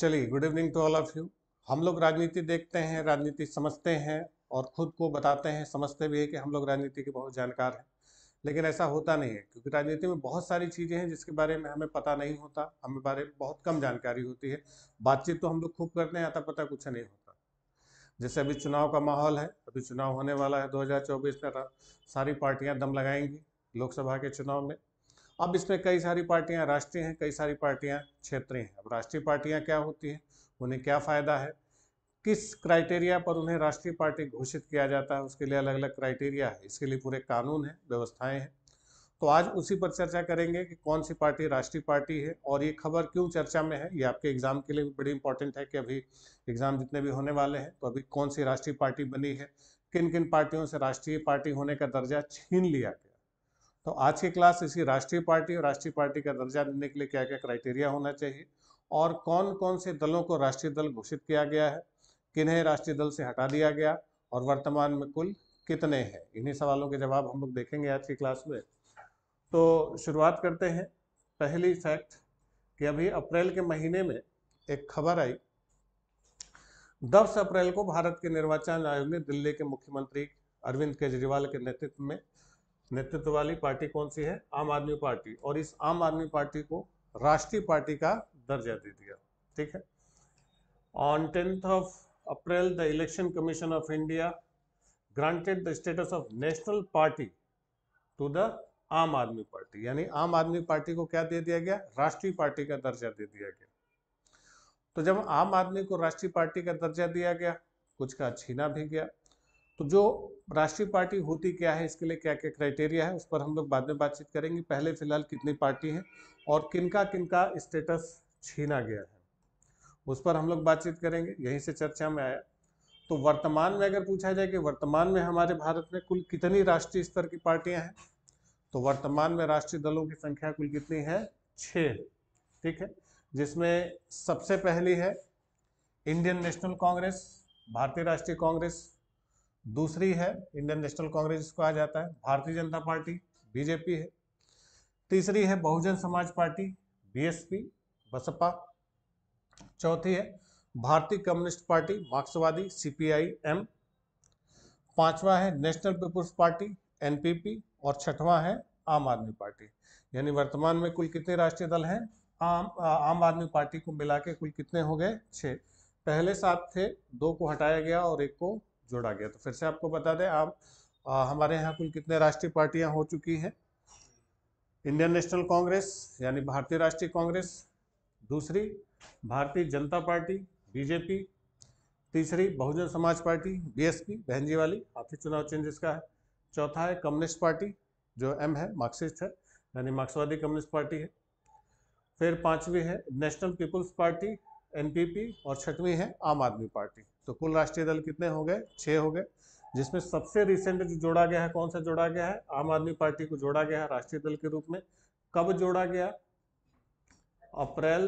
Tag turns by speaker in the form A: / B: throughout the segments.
A: चलिए good evening to all of you हम लोग राजनीति देखते हैं राजनीति समझते हैं और खुद को बताते हैं समझते भी है कि हम लोग राजनीति के बहुत जानकार हैं लेकिन ऐसा होता नहीं है क्योंकि राजनीति में बहुत सारी चीज़ें हैं जिसके बारे में हमें पता नहीं होता हमें बारे में बहुत कम जानकारी होती है बातचीत तो हम लोग खूब करते हैं आता पता कुछ नहीं होता जैसे अभी चुनाव का माहौल है अभी चुनाव होने वाला है दो में सारी पार्टियाँ दम लगाएंगी लोकसभा के चुनाव में अब इसमें कई सारी पार्टियां राष्ट्रीय हैं कई सारी पार्टियां क्षेत्रीय हैं अब राष्ट्रीय पार्टियां क्या होती हैं उन्हें क्या फ़ायदा है किस क्राइटेरिया पर उन्हें राष्ट्रीय पार्टी घोषित किया जाता है उसके लिए अलग अलग क्राइटेरिया है इसके लिए पूरे कानून हैं व्यवस्थाएं हैं तो आज उसी पर चर्चा करेंगे कि कौन सी पार्टी राष्ट्रीय पार्टी है और ये खबर क्यों चर्चा में है ये आपके एग्जाम के लिए भी बड़ी इंपॉर्टेंट है कि अभी एग्जाम जितने भी होने वाले हैं तो अभी कौन सी राष्ट्रीय पार्टी बनी है किन किन पार्टियों से राष्ट्रीय पार्टी होने का दर्जा छीन लिया गया तो आज की क्लास इसी राष्ट्रीय पार्टी और राष्ट्रीय पार्टी का दर्जा देने के लिए क्या क्या क्राइटेरिया होना चाहिए और कौन कौन से दलों को राष्ट्रीय दल घोषित किया गया है किन्हें राष्ट्रीय दल से हटा दिया गया और वर्तमान में कुल कितने हैं इन्हीं सवालों के जवाब हम लोग देखेंगे आज की क्लास में तो शुरुआत करते हैं पहली फैक्ट कि अभी अप्रैल के महीने में एक खबर आई दस अप्रैल को भारत के निर्वाचन आयोग ने दिल्ली के मुख्यमंत्री अरविंद केजरीवाल के नेतृत्व में नेतृत्व वाली पार्टी कौन सी है आम आदमी पार्टी और इस आम आदमी पार्टी को राष्ट्रीय पार्टी का दर्जा दे दिया ठीक है on tenth of April the election commission of India granted the status of national party to the Aam Aadmi party यानी आम आदमी पार्टी को क्या दे दिया गया राष्ट्रीय पार्टी का दर्जा दे दिया गया तो जब आम आदमी को राष्ट्रीय पार्टी का दर्जा दिया गया कुछ का छीना भी गया तो जो राष्ट्रीय पार्टी होती क्या है इसके लिए क्या क्या क्राइटेरिया है उस पर हम लोग बाद में बातचीत करेंगे पहले फिलहाल कितनी पार्टी है और किनका किनका स्टेटस छीना गया है उस पर हम लोग बातचीत करेंगे यहीं से चर्चा में आया तो वर्तमान में अगर पूछा जाए कि वर्तमान में हमारे भारत में कुल कितनी राष्ट्रीय स्तर की पार्टियां हैं तो वर्तमान में राष्ट्रीय दलों की संख्या कुल कितनी है छः ठीक है जिसमें सबसे पहली है इंडियन नेशनल कांग्रेस भारतीय राष्ट्रीय कांग्रेस दूसरी है इंडियन नेशनल कांग्रेस जिसको आ जाता है भारतीय जनता पार्टी बीजेपी है तीसरी है बहुजन समाज पार्टी बीएसपी बसपा चौथी है भारतीय कम्युनिस्ट पार्टी मार्क्सवादी एम पांचवा है नेशनल पीपुल्स पार्टी एनपीपी और छठवां है आम आदमी पार्टी यानी वर्तमान में कुल कितने राष्ट्रीय दल हैं आम आ, आम आदमी पार्टी को मिला के कुल कितने हो गए छः पहले सात थे दो को हटाया गया और एक को जोड़ा गया तो फिर से आपको बता दें आप आ, हमारे यहाँ कुल कितने राष्ट्रीय पार्टियां हो चुकी हैं इंडियन नेशनल कांग्रेस यानी भारतीय राष्ट्रीय कांग्रेस दूसरी भारतीय जनता पार्टी बीजेपी तीसरी बहुजन समाज पार्टी बीएसपी बहनजी वाली आखिरी चुनाव चिन्ह जिसका है चौथा है कम्युनिस्ट पार्टी जो एम है मार्क्सिस्ट है यानी मार्क्सवादी कम्युनिस्ट पार्टी है फिर पांचवी है नेशनल पीपुल्स पार्टी एनपीपी और छठवीं है आम आदमी पार्टी तो कुल राष्ट्रीय दल कितने हो गए छः हो गए जिसमें सबसे रिसेंट जो जोड़ा गया है कौन सा जोड़ा गया है आम आदमी पार्टी को जोड़ा गया है राष्ट्रीय दल के रूप में कब जोड़ा गया अप्रैल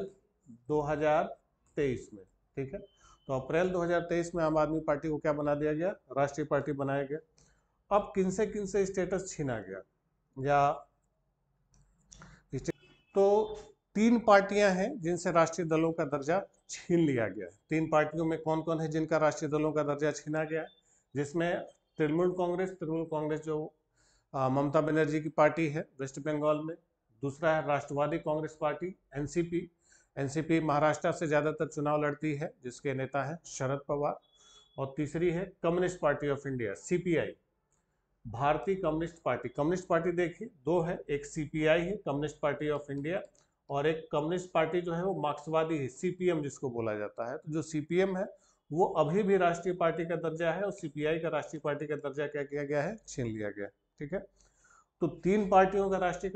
A: 2023 में ठीक है तो अप्रैल 2023 में आम आदमी पार्टी को क्या बना दिया गया राष्ट्रीय पार्टी बनाया गया अब किन से किन से स्टेटस छीना गया या तो तीन पार्टियां हैं जिनसे राष्ट्रीय दलों का दर्जा छीन लिया गया है तीन पार्टियों में कौन कौन है जिनका राष्ट्रीय दलों का दर्जा छीना गया है जिसमें तृणमूल कांग्रेस तृणमूल कांग्रेस जो ममता बनर्जी की पार्टी है वेस्ट बंगाल में दूसरा है Rashtravadi Congress party NCP NCP Maharashtra से ज़्यादातर चुनाव लड़ती है जिसके नेता हैं शरद पवार और तीसरी है communist party of India CPI Bharatiya communist party communist party देखिए दो है एक सीपीआई है कम्युनिस्ट पार्टी ऑफ इंडिया और एक कम्युनिस्ट पार्टी जो है वो मार्क्सवादी है सीपीएम जिसको बोला जाता है तो जो सीपीएम है वो अभी भी राष्ट्रीय पार्टी का दर्जा है और सीपीआई का राष्ट्रीय पार्टी का दर्जा क्या किया गया है छीन लिया गया ठीक है तो तीन पार्टियों का राष्ट्रीय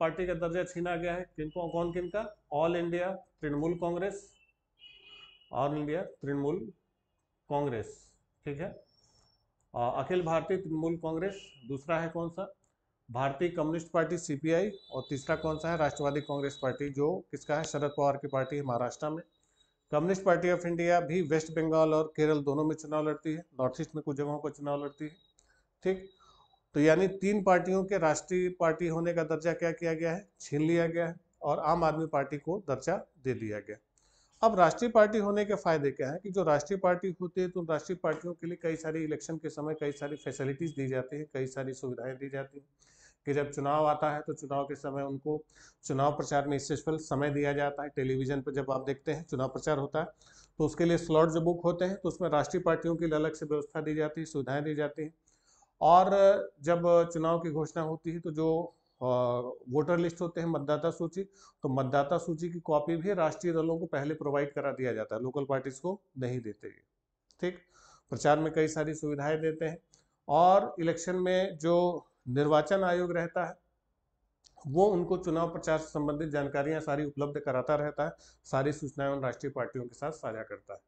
A: पार्टी का दर्जा छीना गया है किनको कौन किन का all India Trinamool Congress all India Trinamool Congress ठीक है अखिल भारतीय तृणमूल कांग्रेस दूसरा है कौन सा भारतीय कम्युनिस्ट पार्टी सीपीआई और तीसरा कौन सा है राष्ट्रवादी कांग्रेस पार्टी जो किसका है शरद पवार की पार्टी है महाराष्ट्र में कम्युनिस्ट पार्टी ऑफ इंडिया भी वेस्ट बंगाल और केरल दोनों में चुनाव लड़ती है नॉर्थ ईस्ट में कुछ जगहों पर चुनाव लड़ती है ठीक तो यानी तीन पार्टियों के राष्ट्रीय पार्टी होने का दर्जा क्या किया गया है छीन लिया गया है और आम आदमी पार्टी को दर्जा दे दिया गया अब राष्ट्रीय पार्टी होने के फायदे क्या है कि जो राष्ट्रीय पार्टी होती है तो राष्ट्रीय पार्टियों के लिए कई सारी इलेक्शन के समय कई सारी फैसिलिटीज दी जाती है कई सारी सुविधाएं दी जाती हैं कि जब चुनाव आता है तो चुनाव के समय उनको चुनाव प्रचार में स्पेशल समय दिया जाता है टेलीविजन पर जब आप देखते हैं चुनाव प्रचार होता है तो उसके लिए स्लॉट जो बुक होते हैं तो उसमें राष्ट्रीय पार्टियों की अलग से व्यवस्था दी जाती है सुविधाएं दी जाती हैं और जब चुनाव की घोषणा होती है तो जो वोटर लिस्ट होते हैं मतदाता सूची तो मतदाता सूची की कॉपी भी राष्ट्रीय दलों को पहले प्रोवाइड करा दिया जाता है लोकल पार्टीज को नहीं देते ठीक प्रचार में कई सारी सुविधाएं देते हैं और इलेक्शन में जो निर्वाचन आयोग रहता है वो उनको चुनाव प्रचार से संबंधित जानकारियां सारी उपलब्ध कराता रहता है सारी सूचनाएं उन राष्ट्रीय पार्टियों के साथ साझा करता है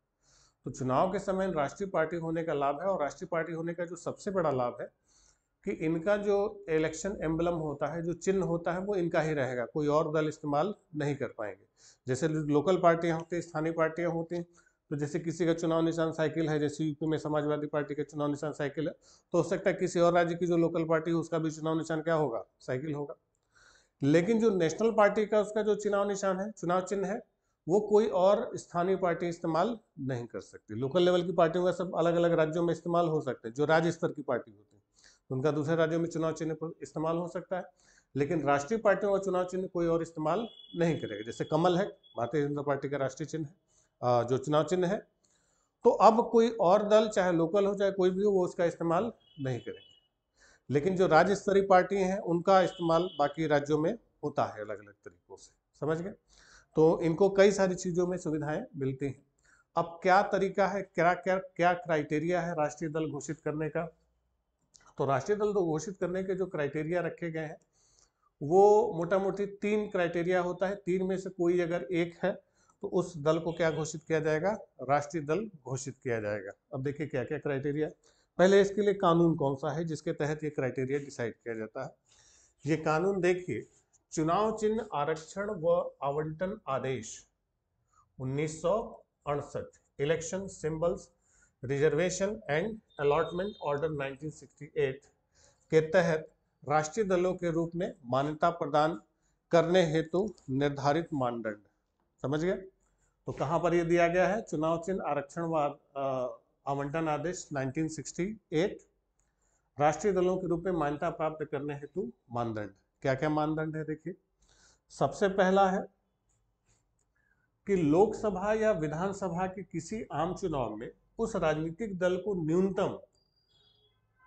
A: तो चुनाव के समय राष्ट्रीय पार्टी होने का लाभ है और राष्ट्रीय पार्टी होने का जो सबसे बड़ा लाभ है कि इनका जो इलेक्शन एम्बलम होता है जो चिन्ह होता है वो इनका ही रहेगा कोई और दल इस्तेमाल नहीं कर पाएंगे जैसे लोकल पार्टियाँ होती स्थानीय पार्टियाँ होती तो जैसे किसी का चुनाव निशान साइकिल है जैसे यूपी में समाजवादी पार्टी का चुनाव निशान साइकिल है तो हो सकता है किसी और राज्य की जो लोकल पार्टी है उसका भी चुनाव निशान क्या होगा साइकिल होगा लेकिन जो नेशनल पार्टी का उसका जो चुनाव निशान है चुनाव चिन्ह है वो कोई और स्थानीय पार्टी इस्तेमाल नहीं कर सकती लोकल लेवल की पार्टियों का सब अलग अलग राज्यों में इस्तेमाल हो सकते हैं जो राज्य स्तर की पार्टी होती है तो उनका दूसरे राज्यों में चुनाव चिन्ह पर इस्तेमाल हो सकता है लेकिन राष्ट्रीय पार्टियों का चुनाव चिन्ह कोई और इस्तेमाल नहीं करेगा जैसे कमल है भारतीय जनता पार्टी का राष्ट्रीय चिन्ह है जो चुनाव चिन्ह है तो अब कोई और दल चाहे लोकल हो चाहे कोई भी हो वो उसका इस्तेमाल नहीं करेंगे लेकिन जो राज्य स्तरीय पार्टी हैं उनका इस्तेमाल बाकी राज्यों में होता है अलग अलग तरीकों से समझ गए तो इनको कई सारी चीज़ों में सुविधाएं मिलती हैं अब क्या तरीका है क्या क्या क्या क्राइटेरिया है राष्ट्रीय दल घोषित करने का तो राष्ट्रीय दल तो घोषित करने के जो क्राइटेरिया रखे गए हैं वो मोटा मोटी तीन क्राइटेरिया होता है तीन में से कोई अगर एक है तो उस दल को क्या घोषित किया जाएगा राष्ट्रीय दल घोषित किया जाएगा अब देखिए क्या क्या क्राइटेरिया पहले इसके लिए कानून कौन सा है जिसके तहत ये क्राइटेरिया डिसाइड किया जाता है ये कानून देखिए चुनाव चिन्ह आरक्षण व आवंटन आदेश उन्नीस election symbols reservation and allotment order 1968 के तहत राष्ट्रीय दलों के रूप में मान्यता प्रदान करने हेतु निर्धारित मानदंड समझ गए तो कहां पर ये दिया गया है चुनाव चिन्ह आरक्षण आवंटन आदेश 1968 राष्ट्रीय दलों के रूप में मान्यता प्राप्त करने हेतु मानदंड क्या क्या मानदंड है देखिए सबसे पहला है कि लोकसभा या विधानसभा के किसी आम चुनाव में उस राजनीतिक दल को न्यूनतम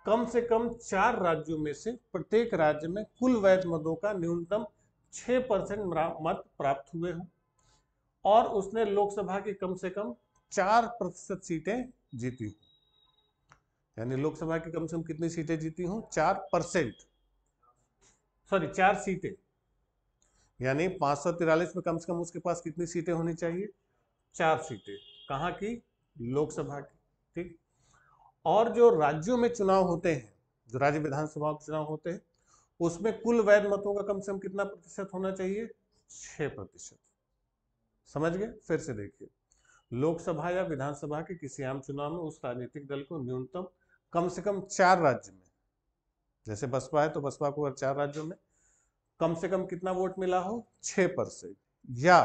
A: कम से कम चार राज्यों में से प्रत्येक राज्य में कुल वैध मतों का न्यूनतम छह परसेंट मत प्राप्त हुए हों और उसने लोकसभा की कम से कम चार प्रतिशत सीटें जीती यानी लोकसभा की कम से कम कितनी सीटें जीती हूं चार परसेंट सॉरी चार सीटें यानी पांच सौ तिरालीस में कम से कम उसके पास कितनी सीटें होनी चाहिए चार सीटें कहा की लोकसभा की ठीक और जो राज्यों में चुनाव होते हैं जो राज्य विधानसभा के चुनाव होते हैं उसमें कुल वैध मतों का कम से कम कितना प्रतिशत होना चाहिए छह प्रतिशत समझ गए फिर से देखिए लोकसभा या विधानसभा के किसी आम चुनाव में उस राजनीतिक दल को न्यूनतम कम से कम चार राज्य में जैसे बसपा है तो बसपा को चार राज्यों में कम से कम कितना वोट मिला हो छह परसेंट या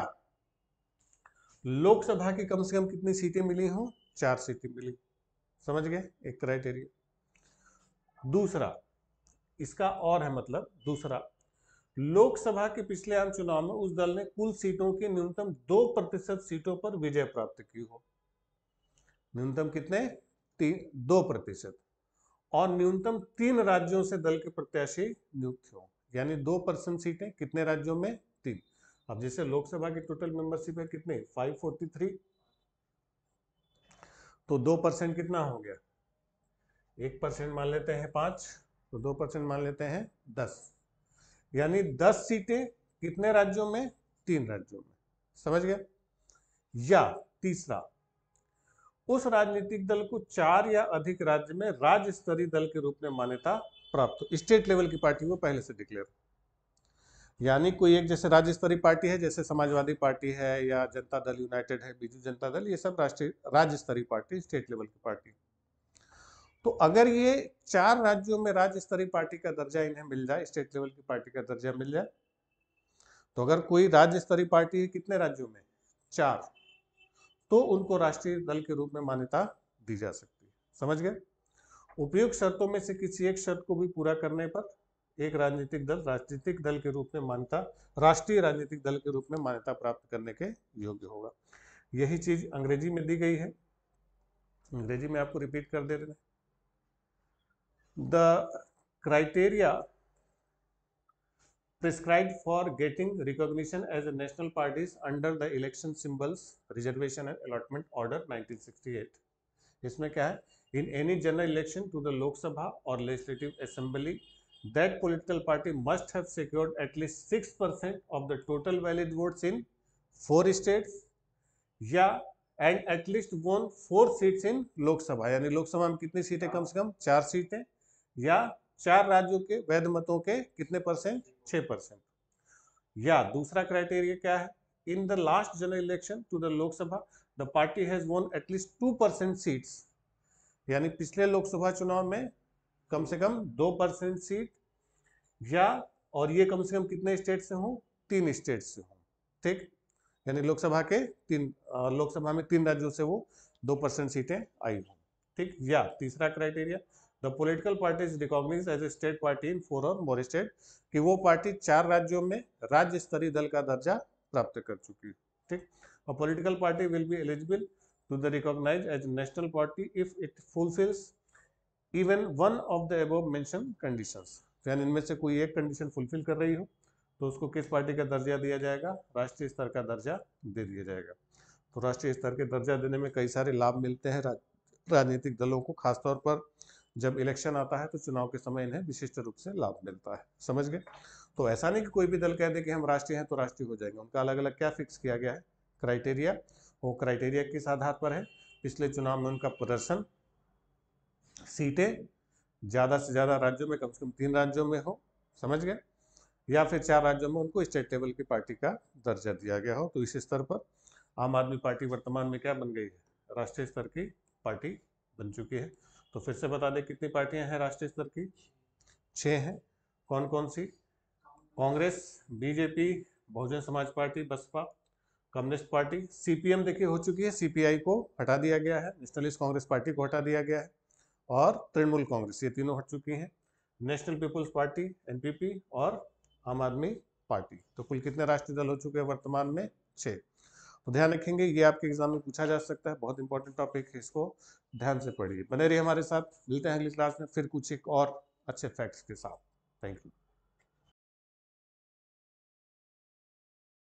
A: लोकसभा की कम से कम कितनी सीटें मिली हो चार सीटें मिली समझ गए एक क्राइटेरिया दूसरा इसका और है मतलब दूसरा लोकसभा के पिछले आम चुनाव में उस दल ने कुल सीटों की न्यूनतम दो प्रतिशत सीटों पर विजय प्राप्त की हो न्यूनतम कितने तीन दो प्रतिशत और न्यूनतम तीन राज्यों से दल के प्रत्याशी नियुक्त हो यानी दो परसेंट सीटें कितने राज्यों में तीन अब जैसे लोकसभा की टोटल मेंबरशिप है कितने फाइव फोर्टी थ्री तो दो परसेंट कितना हो गया एक परसेंट मान लेते हैं पांच तो दो परसेंट मान लेते हैं दस यानी दस सीटें कितने राज्यों में तीन राज्यों में समझ गए या तीसरा उस राजनीतिक दल को चार या अधिक राज्य में राज्य स्तरीय दल के रूप में मान्यता प्राप्त हो स्टेट लेवल की पार्टी को पहले से डिक्लेयर यानी कोई एक जैसे राज्य स्तरीय पार्टी है जैसे समाजवादी पार्टी है या जनता दल यूनाइटेड है बीजू जनता दल ये सब राष्ट्रीय राज्य स्तरीय पार्टी स्टेट लेवल की पार्टी तो अगर ये चार राज्यों में राज्य स्तरीय पार्टी का दर्जा इन्हें मिल जाए स्टेट लेवल की पार्टी का दर्जा मिल जाए तो अगर कोई राज्य स्तरीय पार्टी कितने राज्यों में चार तो उनको राष्ट्रीय दल के रूप में मान्यता दी जा सकती है समझ गए उपयुक्त शर्तों में से किसी एक शर्त को भी पूरा करने पर एक राजनीतिक दल राजनीतिक दल के रूप में मान्यता राष्ट्रीय राजनीतिक दल के रूप में मान्यता प्राप्त करने के योग्य होगा यही चीज अंग्रेजी में दी गई है अंग्रेजी में आपको रिपीट कर दे रहे हैं the criteria prescribed for getting recognition as a national parties under the election symbols reservation and allotment order 1968 isme kya hai in any general election to the lok sabha or legislative assembly that political party must have secured at least 6% of the total valid votes in four states ya yeah, and at least या and at least one four seats in Lok Sabha यानी लोकसभा में कितनी kam se kam char चार hai या चार राज्यों के वैध मतों के कितने परसेंट छह परसेंट या दूसरा क्राइटेरिया क्या है in the last general election to the Lok Sabha the party has won at least two percent seats यानी पिछले लोकसभा चुनाव में कम से कम दो परसेंट सीट या और ये कम से कम कितने स्टेट से हों तीन स्टेट से हों ठीक यानी लोकसभा के तीन लोकसभा में तीन राज्यों से वो दो परसेंट सीटें आई हों ठीक या तीसरा criteria the political party is recognise as a state party in four और मोर स्टेट कि वो पार्टी चार राज्यों में राज्य स्तरीय दल का दर्जा प्राप्त कर चुकी है ठीक और political party will be eligible to the recognise as national party if it fulfils even one of the above mention condition यानी इनमें से कोई एक कंडीशन फुलफिल कर रही हो तो उसको किस पार्टी का दर्जा दिया जाएगा राष्ट्रीय स्तर का दर्जा दे दिया जाएगा तो राष्ट्रीय स्तर के दर्जा देने में कई सारे लाभ मिलते हैं राजनीतिक दलों को खासतौर पर जब इलेक्शन आता है तो चुनाव के समय इन्हें विशिष्ट रूप से लाभ मिलता है समझ गए तो ऐसा नहीं कि कोई भी दल कह दे कि हम राष्ट्रीय हैं तो राष्ट्रीय हो जाएंगे उनका अलग अलग क्या फिक्स किया गया है क्राइटेरिया वो क्राइटेरिया किस आधार पर है पिछले चुनाव में उनका प्रदर्शन सीटें ज़्यादा से ज़्यादा राज्यों में कम से कम तीन राज्यों में हो समझ गए या फिर चार राज्यों में उनको स्टेट टेबल की पार्टी का दर्जा दिया गया हो तो इस स्तर पर आम आदमी पार्टी वर्तमान में क्या बन गई है राष्ट्रीय स्तर की पार्टी बन चुकी है तो फिर से बता दें कितनी पार्टियां हैं राष्ट्रीय स्तर की छह हैं कौन कौन सी Congress BJP Bahujan Samaj party Basapa communist party CPM देखिए हो चुकी है सीपीआई को हटा दिया गया है नेशनलिस्ट कांग्रेस पार्टी को हटा दिया गया है और तृणमूल कांग्रेस ये तीनों हट चुकी हैं नेशनल पीपुल्स पार्टी एनपीपी और आम आदमी पार्टी तो कुल कितने राष्ट्रीय दल हो चुके हैं वर्तमान में छः तो ध्यान रखेंगे ये आपके एग्जाम में पूछा जा सकता है बहुत इंपॉर्टेंट टॉपिक है इसको ध्यान से पढ़िए बने रहिए हमारे साथ मिलते हैं अगली क्लास में फिर कुछ एक और अच्छे फैक्ट्स के साथ थैंक यू